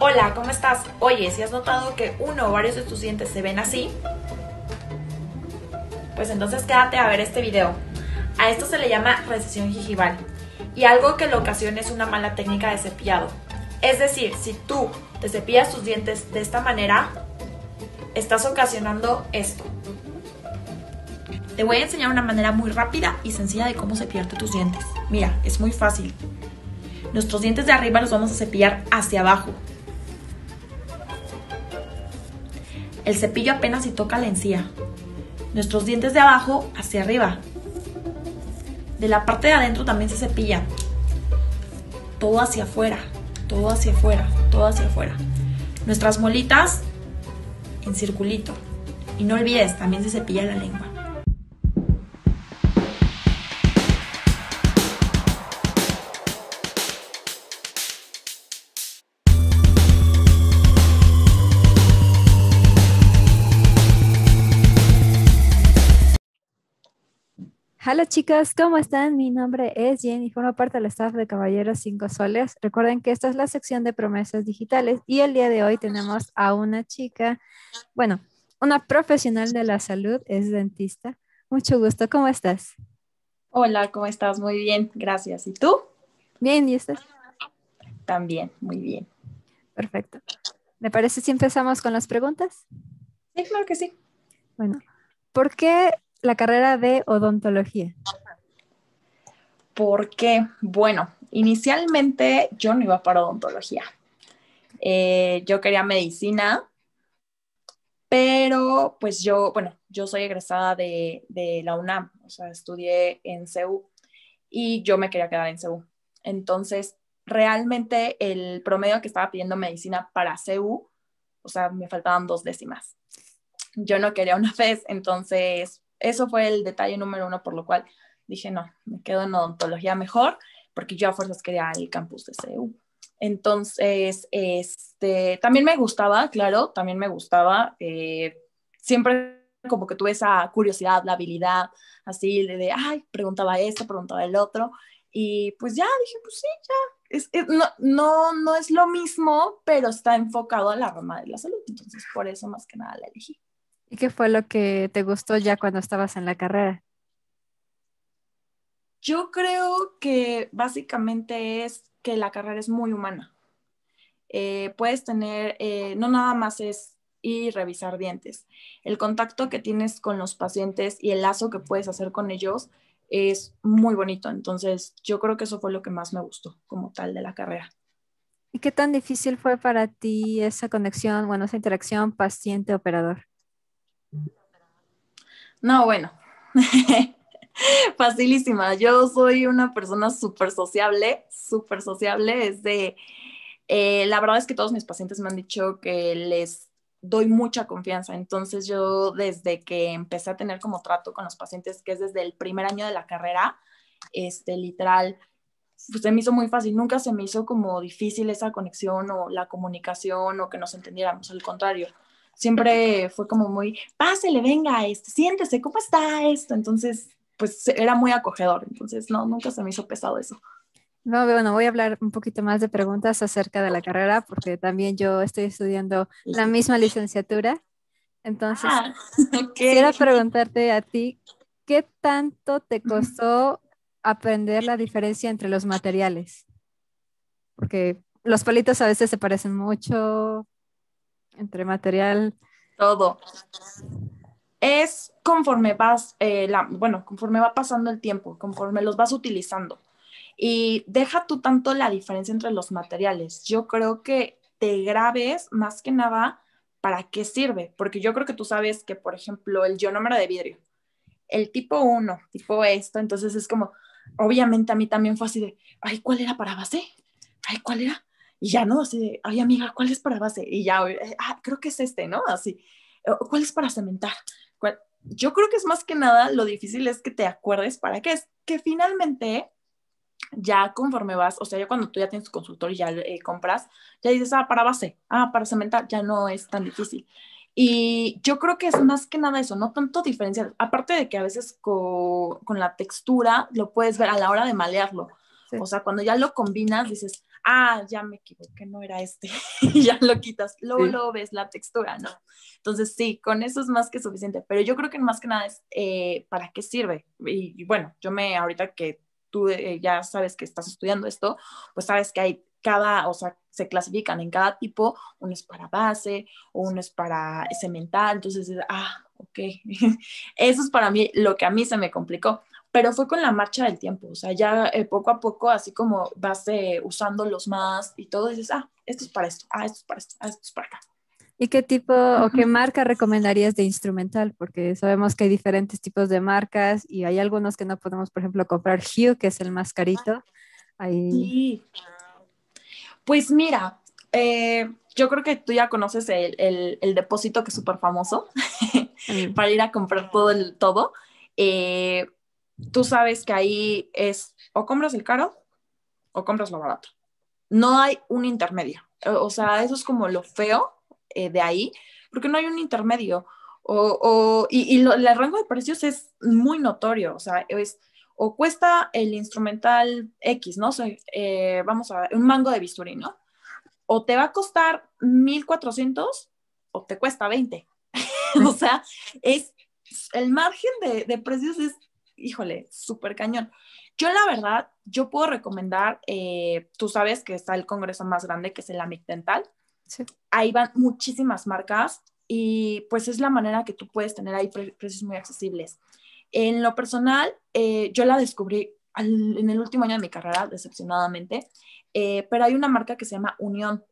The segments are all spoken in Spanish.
Hola, ¿cómo estás? Oye, si has notado que uno o varios de tus dientes se ven así, pues entonces quédate a ver este video. A esto se le llama recesión gingival y algo que lo ocasiona es una mala técnica de cepillado. Es decir, si tú te cepillas tus dientes de esta manera, estás ocasionando esto. Te voy a enseñar una manera muy rápida y sencilla de cómo cepillarte tus dientes. Mira, es muy fácil. Nuestros dientes de arriba los vamos a cepillar hacia abajo, El cepillo apenas si toca la encía. Nuestros dientes de abajo hacia arriba. De la parte de adentro también se cepilla. Todo hacia afuera, todo hacia afuera, todo hacia afuera. Nuestras molitas en circulito. Y no olvides, también se cepilla la lengua. Hola chicas, ¿cómo están? Mi nombre es Jenny, y formo parte del staff de Caballeros Cinco Soles. Recuerden que esta es la sección de promesas digitales y el día de hoy tenemos a una chica, bueno, una profesional de la salud, es dentista. Mucho gusto, ¿cómo estás? Hola, ¿cómo estás? Muy bien, gracias. ¿Y tú? Bien, ¿y estás? También, muy bien. Perfecto. ¿Me parece si empezamos con las preguntas? Sí, claro que sí. Bueno, ¿por qué la carrera de odontología? Porque, bueno, inicialmente yo no iba para odontología. Eh, yo quería medicina, pero pues yo, bueno, yo soy egresada de, de, la UNAM, o sea, estudié en CEU y yo me quería quedar en CEU. Entonces, realmente el promedio que estaba pidiendo medicina para CEU, o sea, me faltaban dos décimas. Yo no quería una vez entonces eso fue el detalle número uno por lo cual dije, no, me quedo en odontología mejor, porque yo a fuerzas quería el campus de CEU. Entonces, este, también me gustaba, claro, también me gustaba. Eh, siempre como que tuve esa curiosidad, la habilidad, así de, de, ay, preguntaba esto, preguntaba el otro. Y pues ya dije, pues sí, ya. no, no, no es lo mismo, pero está enfocado a la rama de la salud. Entonces, por eso más que nada la elegí. ¿Y qué fue lo que te gustó ya cuando estabas en la carrera? Yo creo que básicamente es que la carrera es muy humana. Eh, puedes tener, eh, no nada más es y revisar dientes. El contacto que tienes con los pacientes y el lazo que puedes hacer con ellos es muy bonito. Entonces, yo creo que eso fue lo que más me gustó como tal de la carrera. ¿Y qué tan difícil fue para ti esa conexión, bueno, esa interacción paciente-operador? No, bueno. Facilísima. Yo soy una persona súper sociable, súper sociable. Eh, la verdad es que todos mis pacientes me han dicho que les doy mucha confianza. Entonces yo desde que empecé a tener como trato con los pacientes, que es desde el primer año de la carrera, este, literal, pues, se me hizo muy fácil. Nunca se me hizo como difícil esa conexión o la comunicación o que nos entendiéramos. Al contrario, siempre fue como muy, pásele, venga, este, siéntese, ¿cómo está esto? Entonces, pues era muy acogedor, entonces no, nunca se me hizo pesado eso. No, bueno, voy a hablar un poquito más de preguntas acerca de la carrera, porque también yo estoy estudiando la misma licenciatura. Entonces, ah, quisiera preguntarte a ti, ¿qué tanto te costó aprender la diferencia entre los materiales? Porque los palitos a veces se parecen mucho, entre material. Todo. Es conforme vas, eh, bueno, conforme va pasando el tiempo, conforme los vas utilizando. Y deja tú tanto la diferencia entre los materiales. Yo creo que te grabes más que nada para qué sirve, porque yo creo que tú sabes que, por ejemplo, el era de vidrio, el tipo 1, tipo esto, entonces es como, obviamente a mí también fue así de, ay, ¿cuál era para base? Ay, ¿cuál era? Y ya, ¿no? Así, ay, amiga, ¿cuál es para base? Y ya, eh, ah, creo que es este, ¿no? Así, eh, ¿cuál es para cementar? Yo creo que es más que nada lo difícil es que te acuerdes para qué es, que finalmente ya conforme vas, o sea, ya cuando tú ya tienes tu consultor y ya eh, compras, ya dices, ah, para base, ah, para cementar, ya no es tan difícil. Y yo creo que es más que nada eso, no tanto diferencia Aparte de que a veces con la textura lo puedes ver a la hora de malearlo. O sea, cuando ya lo combinas, dices, ah, ya me equivoqué, no era este, y ya lo quitas, luego, lo ves la textura, ¿no? Entonces sí, con eso es más que suficiente, pero yo creo que más que nada es eh, para qué sirve. Y, bueno, yo me, ahorita que tú eh, ya sabes que estás estudiando esto, pues sabes que hay cada, o sea, se clasifican en cada tipo, uno es para base, uno es para cemental, entonces, ah, ok, eso es para mí lo que a mí se me complicó pero fue con la marcha del tiempo, o sea, ya eh, poco a poco, así como vas eh, usando los más y todo, dices, ah, esto es para esto, ah, esto es para esto, ah, esto es para acá. ¿Y qué tipo o qué marca recomendarías de instrumental? Porque sabemos que hay diferentes tipos de marcas y hay algunos que no podemos, por ejemplo, comprar Hue, que es el más carito. Ahí... Pues mira, eh, yo creo que tú ya conoces el, el, depósito que es súper famoso para ir a comprar todo. El, todo tú sabes que ahí es o compras el caro o compras lo barato. No hay un intermedio. O sea, eso es como lo feo eh, de ahí, porque no hay un intermedio. y, el rango de precios es muy notorio. O sea, es o cuesta el instrumental X, ¿no? Eh, vamos a ver, un mango de bisturí, ¿no? O te va a costar 1400 o te cuesta 20. o sea, es el margen de, de precios es híjole, súper cañón. Yo la verdad, yo puedo recomendar, eh, tú sabes que está el congreso más grande que es el AMIC Dental. Ahí van muchísimas marcas y pues es la manera que tú puedes tener ahí precios muy accesibles. En lo personal, eh, yo la descubrí en el último año de mi carrera, decepcionadamente, eh, pero hay una marca que se llama Unión.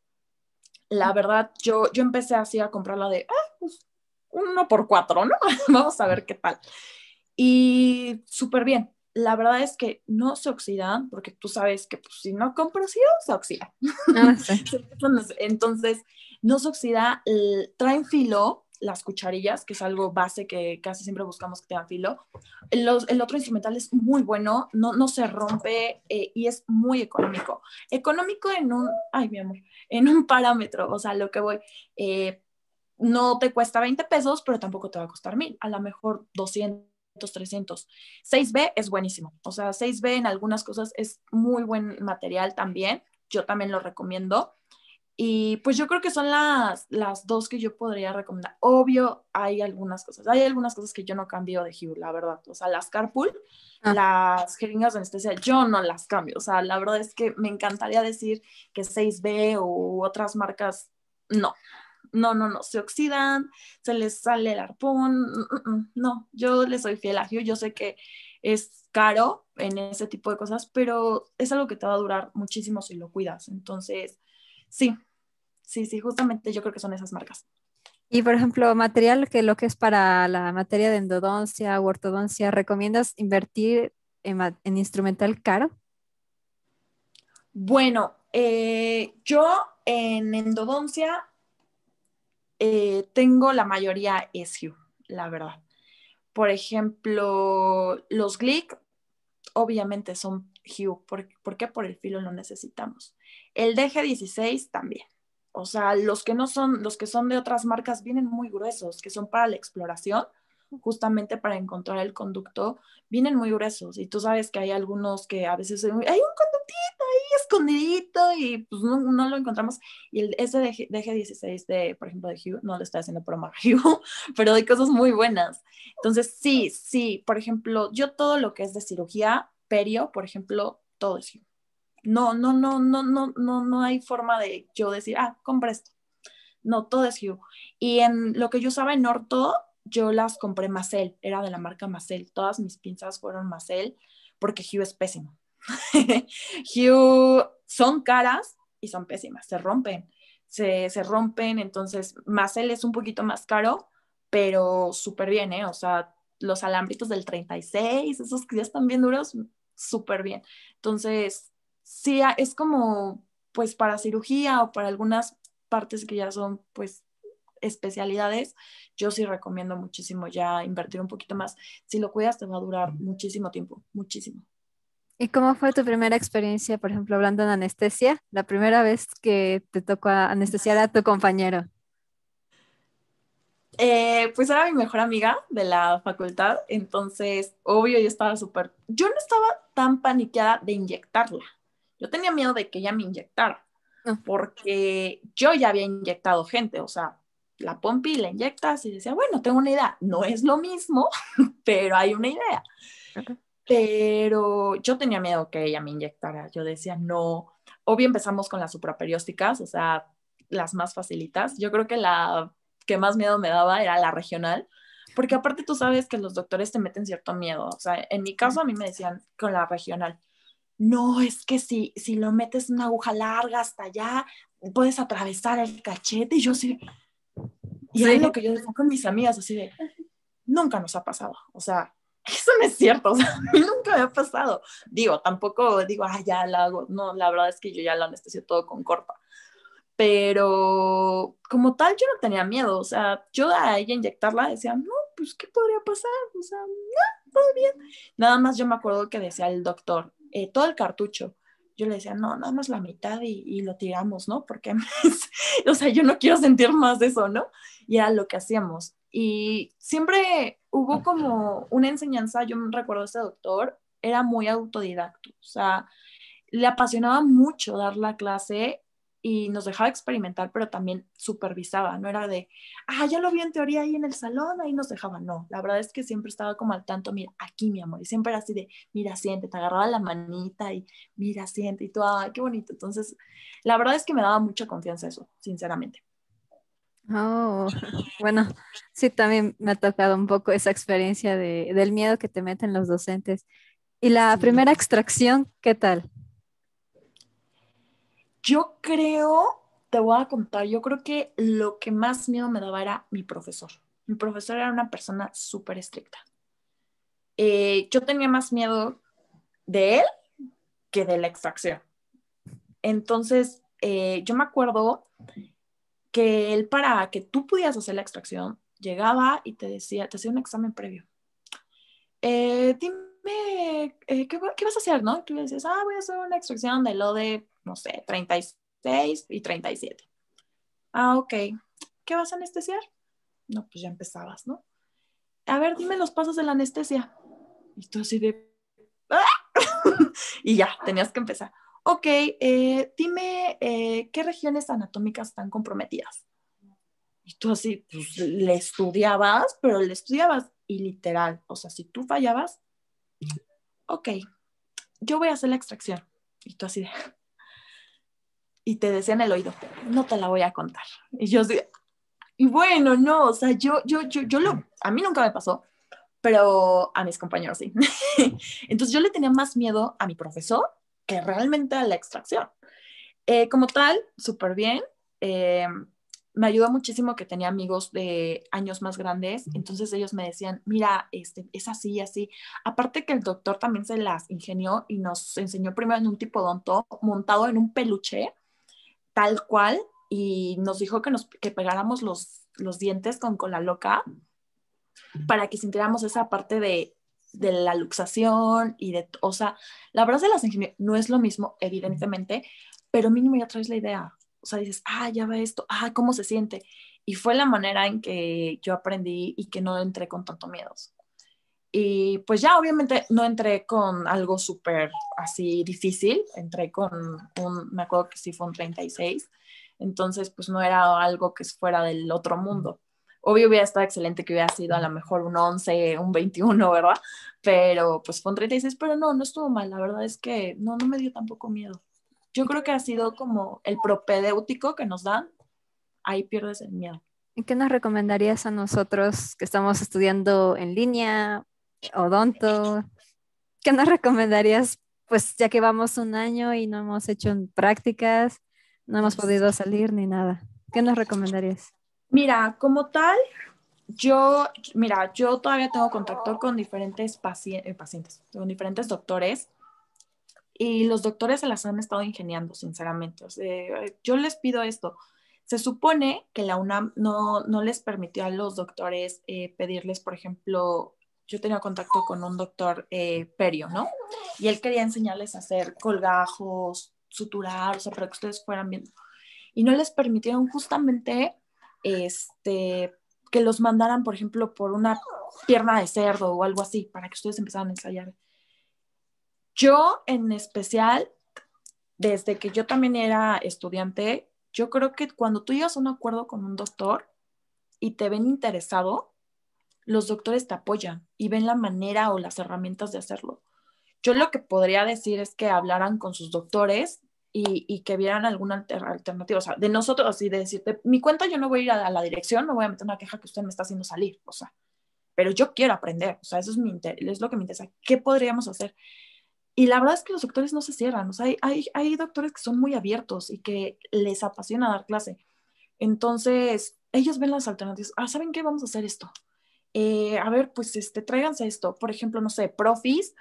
La mm. verdad, yo, yo empecé así a comprarla de, ah, pues, uno por cuatro, ¿no? Vamos a ver qué tal. Y súper bien. La verdad es que no se oxidan, porque tú sabes que pues, si no compras sí, se oxida. Ah, entonces, no se oxida, traen filo las cucharillas, que es algo base que casi siempre buscamos que tengan filo. el otro instrumental es muy bueno, no, no se rompe eh, y es muy económico. Económico en un, ay mi amor, en un parámetro, o sea, lo que voy, eh, no te cuesta 20 pesos, pero tampoco te va a costar mil, a lo mejor 200 300. 6B es buenísimo. O sea, 6B en algunas cosas es muy buen material también. Yo también lo recomiendo. Y pues yo creo que son las, las dos que yo podría recomendar. Obvio, hay algunas cosas. Hay algunas cosas que yo no cambio de Hue, la verdad. O sea, las carpool, ah. las jeringas de anestesia, yo no las cambio. O sea, la verdad es que me encantaría decir que 6B u otras marcas, no no, no, no, se oxidan, se les sale el arpón, mm, mm, mm, no, yo le soy fiel a yo sé que es caro en ese tipo de cosas, pero es algo que te va a durar muchísimo si lo cuidas, entonces sí, sí, sí, justamente yo creo que son esas marcas. Y por ejemplo, material que lo que es para la materia de endodoncia o ortodoncia, ¿recomiendas invertir en, instrumental caro? Bueno, eh, yo en endodoncia eh, tengo la mayoría es SU, la verdad. Por ejemplo, los Glick obviamente son Hue. porque ¿Por, qué? Por el filo lo necesitamos. El DG16 también. O sea, los que no son, los que son de otras marcas vienen muy gruesos, que son para la exploración justamente para encontrar el conducto, vienen muy gruesos. Y tú sabes que hay algunos que a veces hay un conductito ahí escondidito y pues no, no lo encontramos. Y el, ese de, 16 de, por ejemplo, de Hugh, no lo estoy haciendo por Hugh, pero hay cosas muy buenas. Entonces, sí, sí, por ejemplo, yo todo lo que es de cirugía, perio, por ejemplo, todo es Hugh. No, no, no, no, no, no, no hay forma de yo decir, ah, compra esto. No, todo es Hugh. Y en lo que yo usaba en orto, yo las compré Macel, era de la marca Macel. Todas mis pinzas fueron Macel porque Hue es pésimo. Hue son caras y son pésimas, se rompen, se, se, rompen, entonces Macel es un poquito más caro, pero súper bien, ¿eh? O sea, los alambritos del 36, esos que ya están bien duros, súper bien. Entonces, sí, es como, pues para cirugía o para algunas partes que ya son, pues, especialidades, yo sí recomiendo muchísimo ya invertir un poquito más. Si lo cuidas, te va a durar muchísimo tiempo, muchísimo. ¿Y cómo fue tu primera experiencia, por ejemplo, hablando de anestesia? La primera vez que te tocó anestesiar a tu compañero. Eh, pues era mi mejor amiga de la facultad, entonces, obvio, yo estaba súper, yo no estaba tan paniqueada de inyectarla. Yo tenía miedo de que ella me inyectara, ah. porque yo ya había inyectado gente, o sea, la pompi, la inyectas y decía, bueno, tengo una idea. No es lo mismo, pero hay una idea. Pero yo tenía miedo que ella me inyectara. Yo decía, no. Obvio empezamos con las supraperiósticas, o sea, las más facilitas. Yo creo que la que más miedo me daba era la regional, porque aparte tú sabes que los doctores te meten cierto miedo. O sea, en mi caso a mí me decían con la regional, no, es que si, si lo metes una aguja larga hasta allá, puedes atravesar el cachete. Y yo sé... Y es lo que yo decía con mis amigas, así de, nunca nos ha pasado. O sea, eso no es cierto, o sea, nunca me ha pasado. Digo, tampoco digo, ah, ya la hago. No, la verdad es que yo ya la anestesio todo con corpa. Pero como tal, yo no tenía miedo. O sea, yo a ella inyectarla decía, no, pues, ¿qué podría pasar? O sea, no, todo bien. Nada más yo me acuerdo que decía el doctor, eh, todo el cartucho yo le decía, no, nada más la mitad y, lo tiramos, ¿no? Porque, o sea, yo no quiero sentir más de eso, ¿no? Y era lo que hacíamos. Y siempre hubo como una enseñanza, yo me recuerdo este doctor, era muy autodidacto, o sea, le apasionaba mucho dar la clase y nos dejaba experimentar, pero también supervisaba, no era de, ah, ya lo vi en teoría ahí en el salón, ahí nos dejaba, no, la verdad es que siempre estaba como al tanto, mira, aquí mi amor, y siempre era así de, mira, siente, te agarraba la manita y mira, siente, y tú, ah, qué bonito. Entonces, la verdad es que me daba mucha confianza eso, sinceramente. Oh, bueno, sí, también me ha tocado un poco esa experiencia del miedo que te meten los docentes. ¿Y la primera extracción, qué tal? Yo creo, te voy a contar, yo creo que lo que más miedo me daba era mi profesor. Mi profesor era una persona súper estricta. Eh, yo tenía más miedo de él que de la extracción. Entonces, eh, yo me acuerdo que él para que tú pudieras hacer la extracción, llegaba y te decía, te hacía un examen previo. Eh, dime, ¿qué, vas a hacer? ¿no? Y tú le decías, ah, voy a hacer una extracción de lo de no sé, 36 y 37. Ah, ok. ¿Qué vas a anestesiar? No, pues ya empezabas, ¿no? A ver, dime los pasos de la anestesia. Y tú así de... ¡Ah! y ya, tenías que empezar. Ok, eh, dime eh, qué regiones anatómicas están comprometidas. Y tú así, pues le estudiabas, pero le estudiabas y literal. O sea, si tú fallabas, ok, yo voy a hacer la extracción. Y tú así de, y te decía en el oído, no te la voy a contar. Y yo decía, y bueno, no, o sea, yo, yo, yo, yo lo, a mí nunca me pasó, pero a mis compañeros sí. Entonces yo le tenía más miedo a mi profesor que realmente a la extracción. Eh, como tal, súper bien. Eh, me ayudó muchísimo que tenía amigos de años más grandes, entonces ellos me decían, mira, este, es así, y así. Aparte que el doctor también se las ingenió y nos enseñó primero en un tipodonto montado en un peluche tal cual y nos dijo que, nos, que pegáramos los, los dientes con la loca para que sintiéramos esa parte de, de la luxación y de, o sea, la verdad de las no es lo mismo, evidentemente, pero mínimo ya traes la idea. O sea, dices, ah, ya va esto, ah, cómo se siente. Y fue la manera en que yo aprendí y que no entré con tanto miedos. Y pues ya obviamente no entré con algo súper así difícil, entré con un, me acuerdo que sí fue un 36, entonces pues no era algo que fuera del otro mundo. Obvio hubiera estado excelente que hubiera sido a lo mejor un 11, un 21, ¿verdad? Pero pues fue un 36, pero no, no estuvo mal, la verdad es que no, no me dio tampoco miedo. Yo creo que ha sido como el propedéutico que nos dan, ahí pierdes el miedo. ¿Y qué nos recomendarías a nosotros que estamos estudiando en línea odonto, ¿qué nos recomendarías? Pues ya que vamos un año y no hemos hecho prácticas, no hemos podido salir ni nada. ¿Qué nos recomendarías? Mira, como tal, yo, mira, yo todavía tengo contacto con diferentes eh, pacientes, con diferentes doctores y los doctores se las han estado ingeniando, sinceramente. yo les pido esto. Se supone que la UNAM no, les permitió a los doctores eh, pedirles, por ejemplo, yo tenía contacto con un doctor eh, Perio, ¿no? Y él quería enseñarles a hacer colgajos, suturar, o sea, para que ustedes fueran viendo. Y no les permitieron justamente este, que los mandaran, por ejemplo, por una pierna de cerdo o algo así, para que ustedes empezaran a ensayar. Yo en especial, desde que yo también era estudiante, yo creo que cuando tú llegas a un acuerdo con un doctor y te ven interesado, los doctores te apoyan y ven la manera o las herramientas de hacerlo. Yo lo que podría decir es que hablaran con sus doctores y, que vieran alguna alternativa. O sea, de nosotros y de decir, de mi cuenta yo no voy a ir a, la dirección, no voy a meter una queja que usted me está haciendo salir. O sea, pero yo quiero aprender. O sea, eso es, mi es lo que me interesa. ¿Qué podríamos hacer? Y la verdad es que los doctores no se cierran. O sea, hay, hay doctores que son muy abiertos y que les apasiona dar clase. Entonces, ellos ven las alternativas. Ah, ¿saben qué? Vamos a hacer esto. Eh, a ver, pues este, tráiganse esto. Por ejemplo, no sé, profis,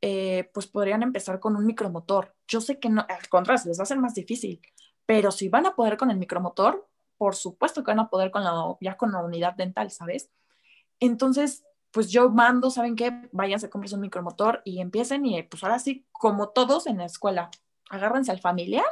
eh, pues podrían empezar con un micromotor. Yo sé que no, al contrario, se les va a hacer más difícil, pero si van a poder con el micromotor, por supuesto que van a poder con la, ya con la unidad dental, ¿sabes? Entonces, pues yo mando, ¿saben qué? Váyanse, compren un micromotor y empiecen y pues ahora sí, como todos en la escuela, agárrense al familiar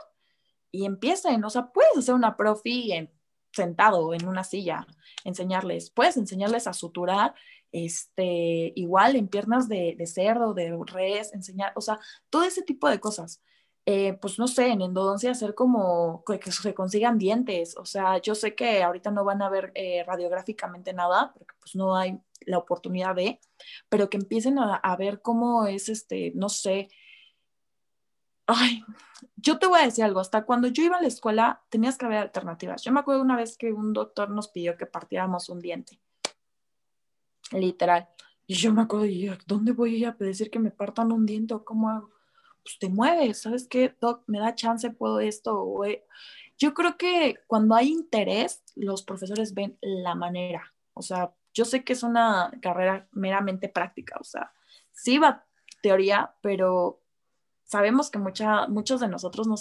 y empiecen. O sea, puedes hacer una profi en sentado en una silla, enseñarles, puedes enseñarles a suturar, este, igual en piernas de, cerdo, de res, enseñar, o sea, todo ese tipo de cosas. Eh, pues no sé, en endodoncia hacer como que, se consigan dientes, o sea, yo sé que ahorita no van a ver eh, radiográficamente nada, porque pues no hay la oportunidad de, pero que empiecen a, a ver cómo es este, no sé, ay, yo te voy a decir algo, hasta cuando yo iba a la escuela tenías que haber alternativas. Yo me acuerdo una vez que un doctor nos pidió que partiéramos un diente, literal. Y yo me acuerdo, ¿dónde voy a pedir que me partan un diente o cómo hago? Pues te mueves, ¿sabes qué? Doc, me da chance, puedo esto. E-. Yo creo que cuando hay interés, los profesores ven la manera. O sea, yo sé que es una carrera meramente práctica, o sea, sí va teoría, pero sabemos que mucha, muchos de nosotros no,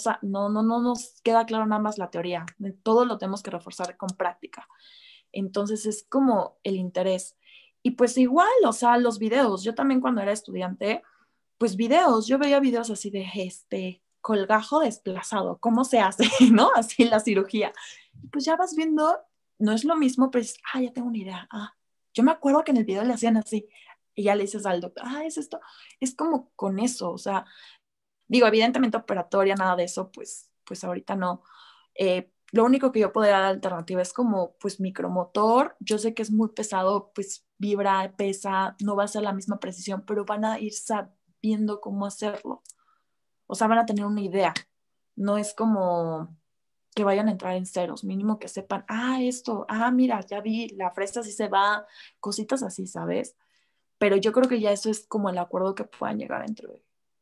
no, no nos queda claro nada más la teoría, todo lo tenemos que reforzar con práctica. Entonces es como el interés. Y pues igual, o sea, los videos, yo también cuando era estudiante, pues videos, yo veía videos así de este colgajo desplazado, cómo se hace, ¿no? Así la cirugía. pues ya vas viendo, no es lo mismo, pues, ah, ya tengo una idea, ah, yo me acuerdo que en el video le hacían así, y ya le dices al doctor, ah, es esto, es como con eso, o sea, Digo, evidentemente operatoria, nada de eso, pues, pues ahorita no. Eh, lo único que yo podría dar alternativa es como, pues, micromotor. Yo sé que es muy pesado, pues, vibra, pesa, no va a ser la misma precisión, pero van a ir sabiendo cómo hacerlo. O sea, van a tener una idea. No es como que vayan a entrar en ceros, mínimo que sepan, ah, esto, ah, mira, ya vi, la fresa sí se va, cositas así, ¿sabes? Pero yo creo que ya eso es como el acuerdo que puedan llegar entre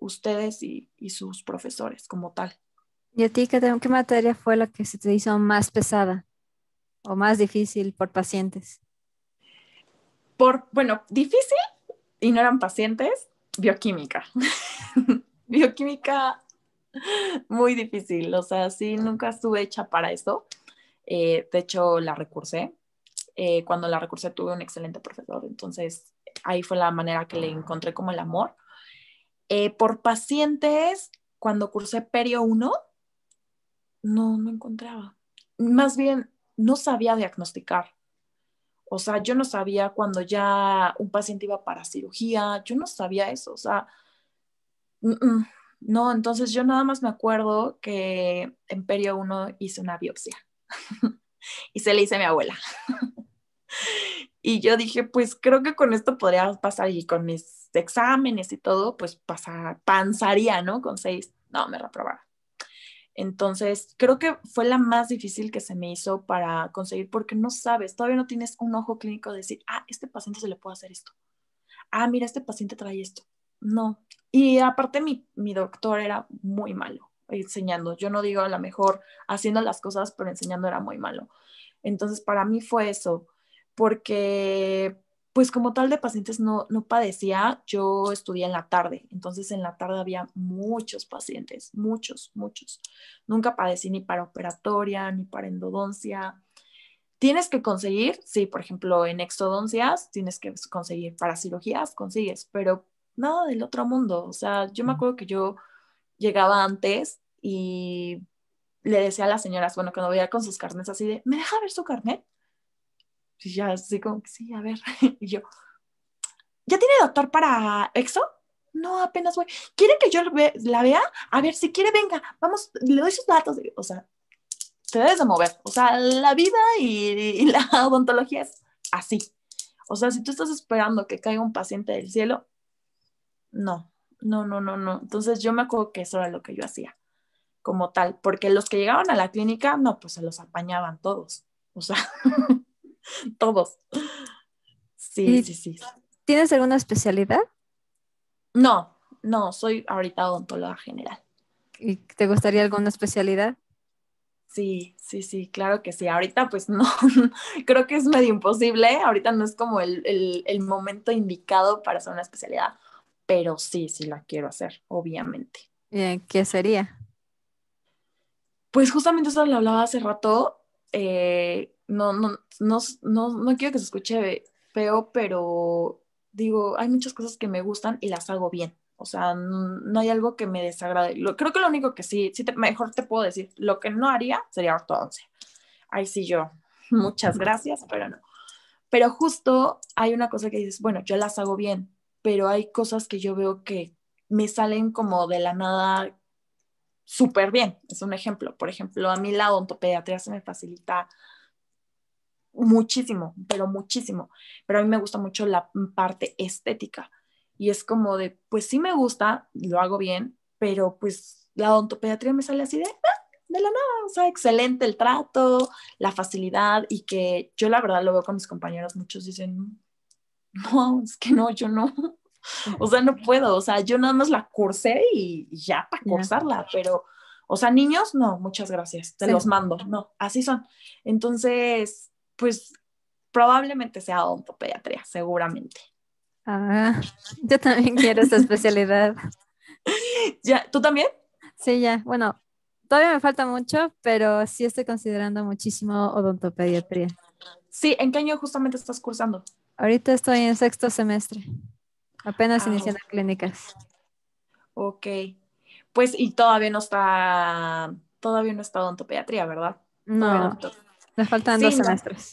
ustedes y, sus profesores como tal. ¿Y a ti qué, qué materia fue la que se te hizo más pesada o más difícil por pacientes? Por, bueno, difícil y no eran pacientes, bioquímica. bioquímica muy difícil, o sea, sí, nunca estuve hecha para eso. Eh, de hecho, la recursé. Eh, cuando la recursé tuve un excelente profesor, entonces ahí fue la manera que le encontré como el amor. Eh, por pacientes, cuando cursé Perio 1, no, me encontraba. Más bien, no sabía diagnosticar. O sea, yo no sabía cuando ya un paciente iba para cirugía, yo no sabía eso. O sea, no, entonces yo nada más me acuerdo que en Perio 1 hice una biopsia y se le hice a mi abuela. Y yo dije, pues creo que con esto podría pasar y con mis exámenes y todo, pues pasar, panzaría, ¿no? Con seis. No, me reprobaron. Entonces, creo que fue la más difícil que se me hizo para conseguir, porque no sabes, todavía no tienes un ojo clínico de decir, ah, este paciente se le puede hacer esto. Ah, mira, este paciente trae esto. No. Y aparte, mi, mi doctor era muy malo enseñando. Yo no digo a lo mejor haciendo las cosas, pero enseñando era muy malo. Entonces, para mí fue eso porque pues como tal de pacientes no, no padecía, yo estudié en la tarde, entonces en la tarde había muchos pacientes, muchos, muchos. Nunca padecí ni para operatoria, ni para endodoncia. Tienes que conseguir, sí, por ejemplo, en exodoncias tienes que conseguir, para cirugías consigues, pero nada del otro mundo. O sea, yo me acuerdo que yo llegaba antes y le decía a las señoras, bueno, no veía con sus carnets así de, ¿me deja ver su carnet? Pues, ya así como que sí, a ver. Y yo, ¿ya tiene doctor para EXO? No, apenas voy. ¿Quiere que yo la vea? A ver, si quiere, venga, vamos, le doy sus datos. O sea, te debes de mover. O sea, la vida y la odontología es así. O sea, si tú estás esperando que caiga un paciente del cielo, no, no, no, no, no. Entonces yo me acuerdo que eso era lo que yo hacía como tal, porque los que llegaban a la clínica, no, pues se los apañaban todos. O sea, todos. Sí, sí, sí. ¿Tienes alguna especialidad? No, no, soy ahorita odontóloga general. ¿Y te gustaría alguna especialidad? Sí, sí, sí, claro que sí. Ahorita pues no, creo que es medio imposible. Ahorita no es como el, momento indicado para hacer una especialidad, pero sí, sí la quiero hacer, obviamente. qué sería? Pues justamente eso lo hablaba hace rato. Eh, no, no, no, no, quiero que se escuche feo, pero digo, hay muchas cosas que me gustan y las hago bien. O sea, no hay algo que me desagrade. creo que lo único que sí, sí mejor te puedo decir, lo que no haría sería ortodoncia. Ahí sí yo, muchas gracias, pero no. Pero justo hay una cosa que dices, bueno, yo las hago bien, pero hay cosas que yo veo que me salen como de la nada súper bien. Es un ejemplo. Por ejemplo, a mí la odontopediatría se me facilita muchísimo, pero muchísimo. Pero a mí me gusta mucho la parte estética. Y es como de, pues sí me gusta, lo hago bien, pero pues la odontopediatría me sale así de, ah, de la nada. O sea, excelente el trato, la facilidad y que yo la verdad lo veo con mis compañeros, muchos dicen, no, es que no, yo no. O sea, no puedo, o sea, yo nada más la cursé y ya para cursarla, pero, o sea, niños, no, muchas gracias, te los mando, no, así son. Entonces, pues probablemente sea odontopediatría, seguramente. Ah, yo también quiero esa especialidad. ¿Ya? ¿Tú también? Sí, ya. Bueno, todavía me falta mucho, pero sí estoy considerando muchísimo odontopediatría. Sí, ¿en qué año justamente estás cursando? Ahorita estoy en sexto semestre, apenas ah, iniciando clínicas. Ok, pues y todavía no está, todavía no está odontopediatría, ¿verdad? No, no, me faltan dos semestres.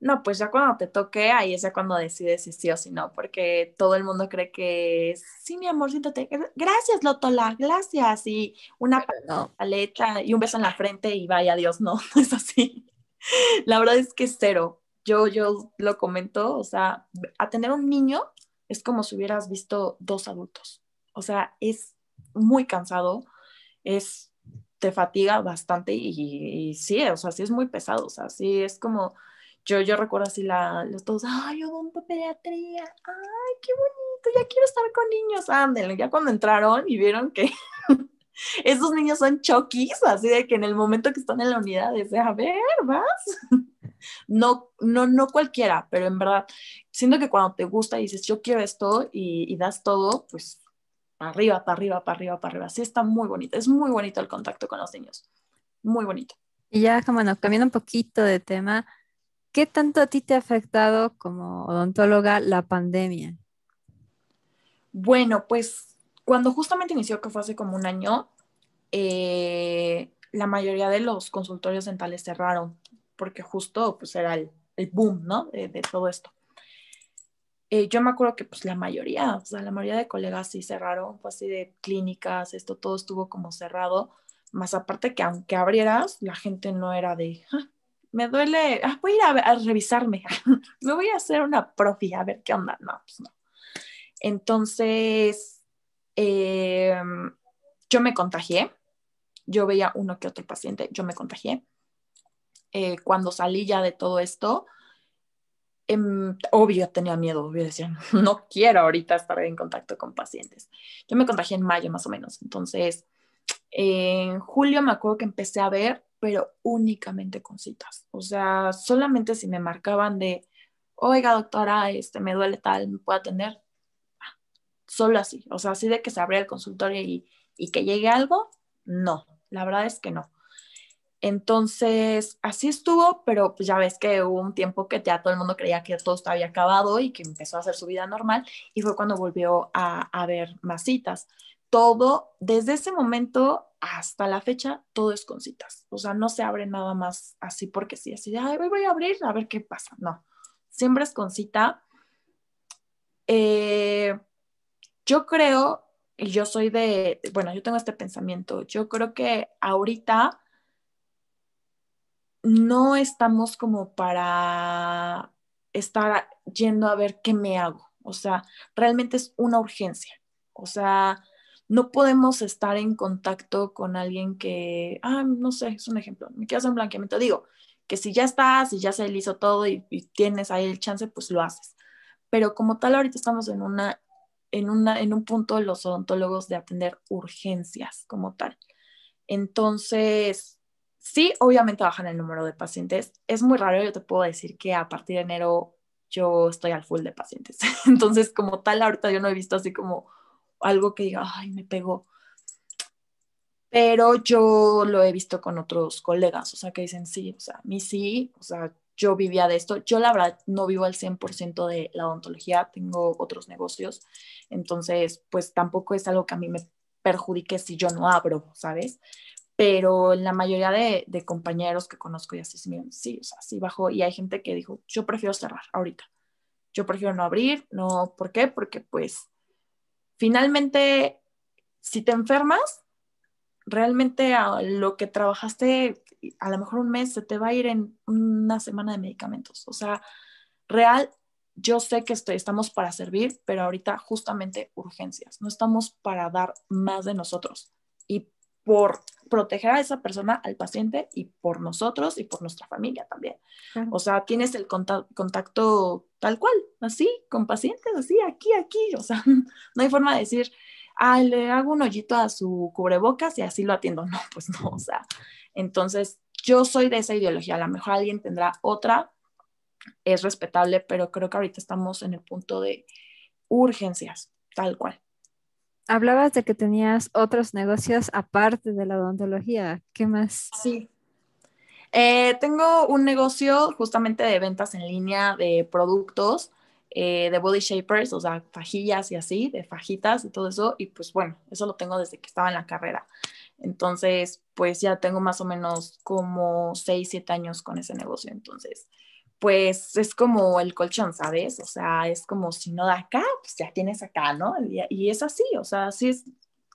No, pues ya cuando te toque, ahí es ya cuando decides si sí o si no, porque todo el mundo cree que sí, mi amorcito, te... gracias, Lotola, gracias, y una paleta y un beso en la frente y vaya, Dios, no, no es así. La verdad es que es cero. Yo, yo lo comento, o sea, a tener un niño es como si hubieras visto dos adultos. O sea, es muy cansado, es te fatiga bastante y, sí, o sea, sí es muy pesado, o sea, sí es como, yo, yo recuerdo así la, los todos, ay, yo voy a pediatría, ay, qué bonito, ya quiero estar con niños, ándale, ya cuando entraron y vieron que esos niños son choquis, así de que en el momento que están en la unidad, es a ver, vas. no, no, no cualquiera, pero en verdad, siento que cuando te gusta y dices, yo quiero esto y, y das todo, pues arriba, para arriba, para arriba, para arriba. Sí, está muy bonito. Es muy bonito el contacto con los niños. Muy bonito. Y ya, bueno, cambiando un poquito de tema, ¿qué tanto a ti te ha afectado como odontóloga la pandemia? Bueno, pues cuando justamente inició, que fue hace como un año, eh, la mayoría de los consultorios dentales cerraron, porque justo pues era el, boom, ¿no? de todo esto. Eh, yo me acuerdo que pues la mayoría, o sea, la mayoría de colegas sí cerraron, fue así de clínicas, esto todo estuvo como cerrado, más aparte que aunque abrieras, la gente no era de, ah, me duele, ah, voy a ir a, revisarme, me voy a hacer una profi, a ver qué onda, no, pues no. Entonces, em, yo me contagié, yo veía uno que otro paciente, yo me contagié. Eh, cuando salí ya de todo esto, Em, obvio tenía miedo, obvio decía, no quiero ahorita estar en contacto con pacientes. Yo me contagié en mayo más o menos, entonces en julio me acuerdo que empecé a ver, pero únicamente con citas, o sea, solamente si me marcaban de, oiga doctora, este, me duele tal, ¿me puedo atender? Solo así, o sea, así de que se abría el consultorio y que llegue algo, no, la verdad es que no. Entonces, así estuvo, pero pues, ya ves que hubo un tiempo que ya todo el mundo creía que todo estaba acabado y que empezó a hacer su vida normal y fue cuando volvió a haber más citas. Todo, desde ese momento hasta la fecha, todo es con citas. O sea, no se abre nada más así porque si así de, ay, voy a abrir a ver qué pasa. No, siempre es con cita. Eh, yo creo, y yo soy de, bueno, yo tengo este pensamiento, yo creo que ahorita no estamos como para estar yendo a ver qué me hago. O sea, realmente es una urgencia. O sea, no podemos estar en contacto con alguien que, ah, no sé, es un ejemplo, me quedas en blanqueamiento. Digo, que si ya estás y ya se hizo todo y, tienes ahí el chance, pues lo haces. Pero como tal, ahorita estamos en una, en una, en un punto los odontólogos de atender urgencias como tal. Entonces, Sí, obviamente bajan el número de pacientes. Es muy raro, yo te puedo decir que a partir de enero yo estoy al full de pacientes. Entonces, como tal, ahorita yo no he visto así como algo que diga, ay, me pegó. Pero yo lo he visto con otros colegas, o sea, que dicen, sí, o sea, mí sí, o sea, yo vivía de esto. Yo la verdad no vivo al 100% de la odontología, tengo otros negocios, entonces pues tampoco es algo que a mí me perjudique si yo no abro, ¿sabes? pero la mayoría de, compañeros que conozco y así se miran, sí, o sea, sí bajó y hay gente que dijo, yo prefiero cerrar ahorita, yo prefiero no abrir, no, ¿por qué? Porque pues finalmente, si te enfermas, realmente a lo que trabajaste, a lo mejor un mes, se te va a ir en una semana de medicamentos, o sea, real, yo sé que estoy, estamos para servir, pero ahorita justamente urgencias, no estamos para dar más de nosotros. Y por proteger a esa persona, al paciente y por nosotros y por nuestra familia también. O sea, tienes el contacto tal cual, así, con pacientes, así, aquí, aquí. O sea, no hay forma de decir, ah, le hago un hoyito a su cubrebocas y así lo atiendo. No, pues no, o sea, entonces yo soy de esa ideología. A lo mejor alguien tendrá otra, es respetable, pero creo que ahorita estamos en el punto de urgencias, tal cual hablabas de que tenías otros negocios aparte de la odontología. ¿Qué más? Sí. Eh, tengo un negocio justamente de ventas en línea de productos, eh, de body shapers, o sea, fajillas y así, de fajitas y todo eso. Y pues bueno, eso lo tengo desde que estaba en la carrera. Entonces, pues ya tengo más o menos como 6, 7 años con ese negocio. Entonces, pues es como el colchón, ¿sabes? O sea, es como si no da acá, pues ya tienes acá, ¿no? Y, es así, o sea, si es,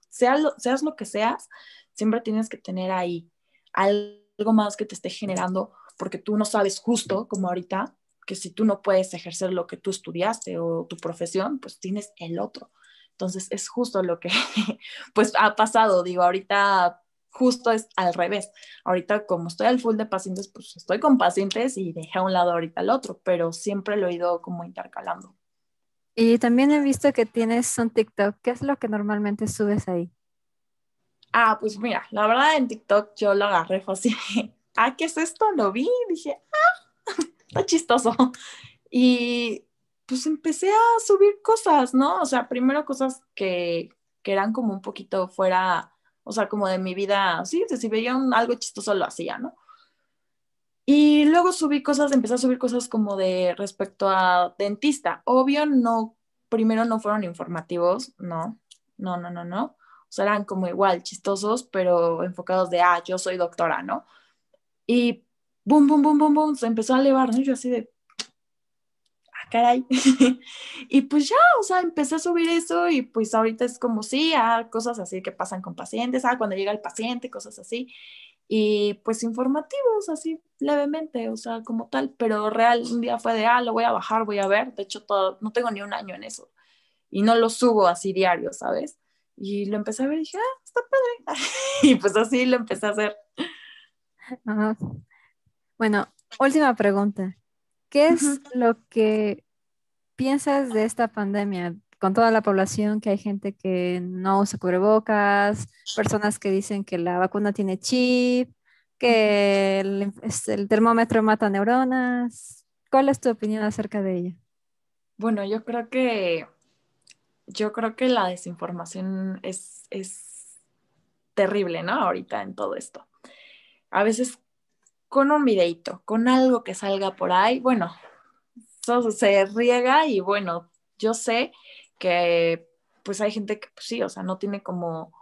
sea lo, seas lo que seas, siempre tienes que tener ahí algo más que te esté generando, porque tú no sabes justo, como ahorita, que si tú no puedes ejercer lo que tú estudiaste o tu profesión, pues tienes el otro. Entonces es justo lo que pues ha pasado, digo, ahorita justo es al revés. Ahorita como estoy al full de pacientes, pues estoy con pacientes y dejé a un lado ahorita al otro, pero siempre lo he ido como intercalando. Y también he visto que tienes un TikTok. ¿Qué es lo que normalmente subes ahí? Ah, pues mira, la verdad en TikTok yo lo agarré, así, ah, ¿qué es esto? Lo vi, dije, ah, está chistoso. Y pues empecé a subir cosas, ¿no? O sea, primero cosas que, que eran como un poquito fuera o sea, como de mi vida, sí, si veía algo chistoso lo hacía, ¿no? Y luego subí cosas, empecé a subir cosas como de respecto a dentista. Obvio, no, primero no fueron informativos, no, no, no, no, no. O sea, eran como igual chistosos, pero enfocados de, ah, yo soy doctora, ¿no? Y boom, boom, boom, boom, boom, se empezó a elevar, ¿no? Yo así de, caray. y pues ya, o sea, empecé a subir eso y pues ahorita es como, sí, a ah, cosas así que pasan con pacientes, ah, cuando llega el paciente, cosas así. Y pues informativos, así levemente, o sea, como tal, pero real, un día fue de, ah, lo voy a bajar, voy a ver. De hecho, todo, no tengo ni un año en eso y no lo subo así diario, ¿sabes? Y lo empecé a ver y dije, ah, está padre. y pues así lo empecé a hacer. Bueno, última pregunta. ¿Qué es lo que piensas de esta pandemia? Con toda la población, que hay gente que no usa cubrebocas, personas que dicen que la vacuna tiene chip, que este, el, termómetro mata neuronas. ¿Cuál es tu opinión acerca de ella? Bueno, yo creo que yo creo que la desinformación es, es terrible, ¿no? Ahorita en todo esto. A veces con un videito, con algo que salga por ahí, bueno, eso se riega y bueno, yo sé que pues hay gente que pues, sí, o sea, no tiene como,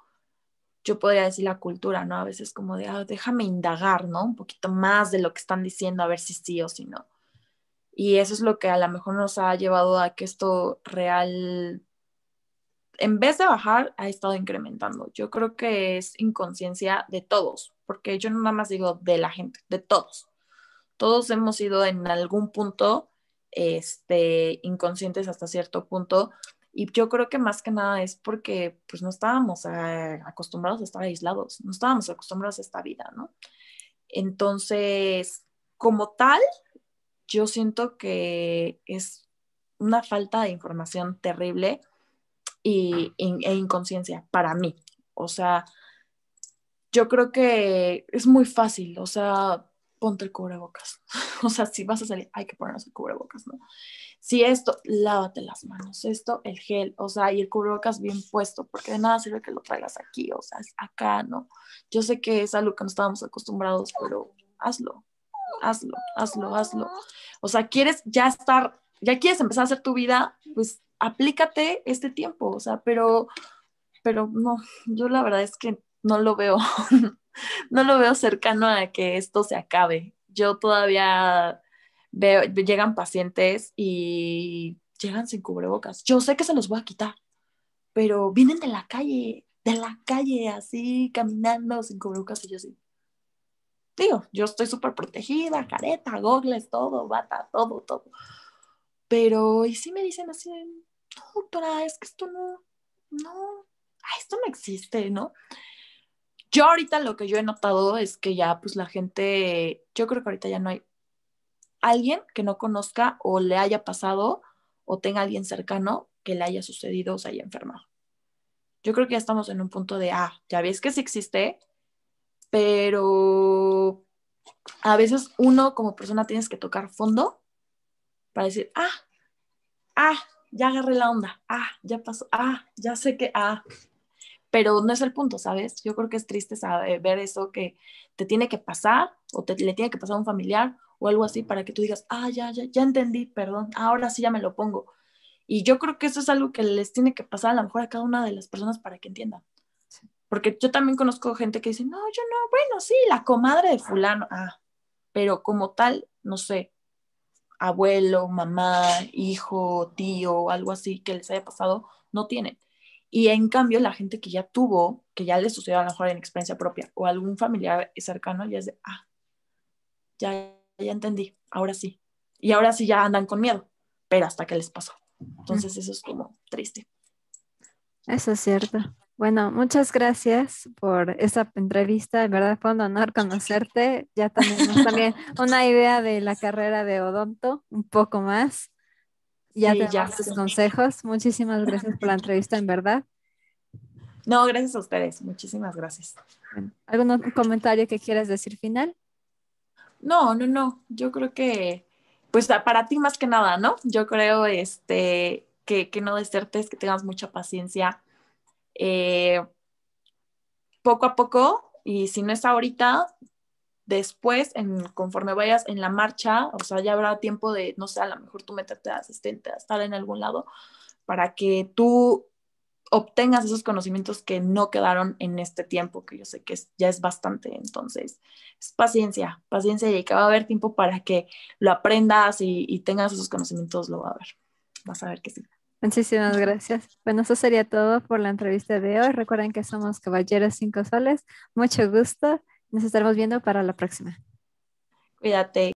yo podría decir la cultura, ¿no? A veces como de, ah, déjame indagar, ¿no? Un poquito más de lo que están diciendo, a ver si sí o si no. Y eso es lo que a lo mejor nos ha llevado a que esto real en vez de bajar, ha estado incrementando. Yo creo que es inconsciencia de todos, porque yo no nada más digo de la gente, de todos. Todos hemos ido en algún punto este, inconscientes hasta cierto punto. Y yo creo que más que nada es porque pues no estábamos eh, acostumbrados a estar aislados, no estábamos acostumbrados a esta vida, ¿no? Entonces, como tal, yo siento que es una falta de información terrible y, e inconsciencia para mí. O sea, yo creo que es muy fácil, o sea, ponte el cubrebocas. O sea, si vas a salir, hay que ponernos el cubrebocas, ¿no? Si esto, lávate las manos, esto, el gel, o sea, y el cubrebocas bien puesto, porque de nada sirve que lo traigas aquí, o sea, acá, ¿no? Yo sé que es algo que no estábamos acostumbrados, pero hazlo, hazlo, hazlo, hazlo. O sea, quieres ya estar, ya quieres empezar a hacer tu vida, pues aplícate este tiempo, o sea, pero, pero no, yo la verdad es que no lo veo, no lo veo cercano a que esto se acabe. Yo todavía veo, llegan pacientes y llegan sin cubrebocas. Yo sé que se los voy a quitar, pero vienen de la calle, de la calle, así, caminando sin cubrebocas y yo sí. Digo, yo estoy súper protegida, careta, gogles, todo, bata, todo, todo. Pero, y si me dicen así, no, doctora, es que esto no, no, ah, esto no existe, ¿no? Yo ahorita lo que yo he notado es que ya, pues la gente, yo creo que ahorita ya no hay alguien que no conozca o le haya pasado o tenga alguien cercano que le haya sucedido o se haya enfermado. Yo creo que ya estamos en un punto de, ah, ya ves que sí existe, pero a veces uno como persona tienes que tocar fondo para decir, ah, ah, ya agarré la onda, ah, ya pasó, ah, ya sé que, ah. Pero no es el punto, ¿sabes? Yo creo que es triste saber, ver eso que te tiene que pasar o te, le tiene que pasar a un familiar o algo así para que tú digas, ah, ya, ya, ya entendí, perdón, ahora sí ya me lo pongo. Y yo creo que eso es algo que les tiene que pasar a lo mejor a cada una de las personas para que entiendan. Porque yo también conozco gente que dice, no, yo no, bueno, sí, la comadre de fulano, ah, pero como tal, no sé, abuelo, mamá, hijo, tío, algo así que les haya pasado, no tienen. Y en cambio, la gente que ya tuvo, que ya le sucedió a lo mejor en experiencia propia o algún familiar cercano, ya es de, ah, ya, ya entendí, ahora sí. Y ahora sí ya andan con miedo, pero hasta que les pasó. Entonces, eso es como triste. Eso es cierto. Bueno, muchas gracias por esta entrevista. De verdad fue un honor conocerte. Ya tenemos también una idea de la carrera de Odonto, un poco más. Ya sí, tus consejos. Muchísimas gracias por la entrevista, en verdad. No, gracias a ustedes. Muchísimas gracias. ¿Algún comentario que quieras decir final? No, no, no. Yo creo que, pues ah, para ti más que nada, ¿no? Yo creo este, que, que no desertes, que tengas mucha paciencia eh, poco a poco, y si no es ahorita, después, en, conforme vayas en la marcha, o sea, ya habrá tiempo de, no sé, a lo mejor tú meterte a asistente, a estar en algún lado, para que tú obtengas esos conocimientos que no quedaron en este tiempo, que yo sé que ya es bastante. Entonces, es paciencia, paciencia y que va a haber tiempo para que lo aprendas y tengas esos conocimientos, lo va a haber. Vas a ver que sí. Muchísimas gracias. Bueno, eso sería todo por la entrevista de hoy. Recuerden que somos Caballeros Cinco Soles. Mucho gusto. Nos estaremos viendo para la próxima. Cuídate.